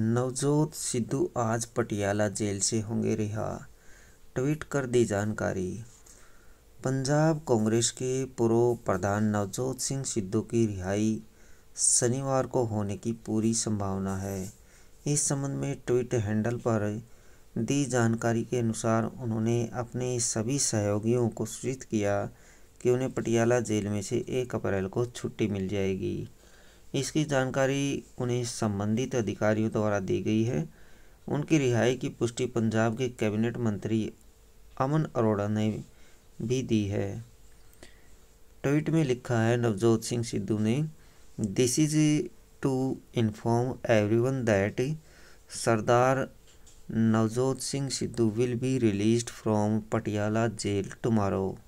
नवजोत सिद्धू आज पटियाला जेल से होंगे रिहा ट्वीट कर दी जानकारी पंजाब कांग्रेस के पूर्व प्रधान नवजोत सिंह सिद्धू की रिहाई शनिवार को होने की पूरी संभावना है इस संबंध में ट्वीट हैंडल पर दी जानकारी के अनुसार उन्होंने अपने सभी सहयोगियों को सूचित किया कि उन्हें पटियाला जेल में से एक अप्रैल को छुट्टी मिल जाएगी इसकी जानकारी उन्हें संबंधित अधिकारियों द्वारा दी गई है उनकी रिहाई की पुष्टि पंजाब के कैबिनेट मंत्री अमन अरोड़ा ने भी दी है ट्वीट में लिखा है नवजोत सिंह सिद्धू ने this is to inform everyone that Sardar Navjot Singh Sidhu will be released from Patiala jail tomorrow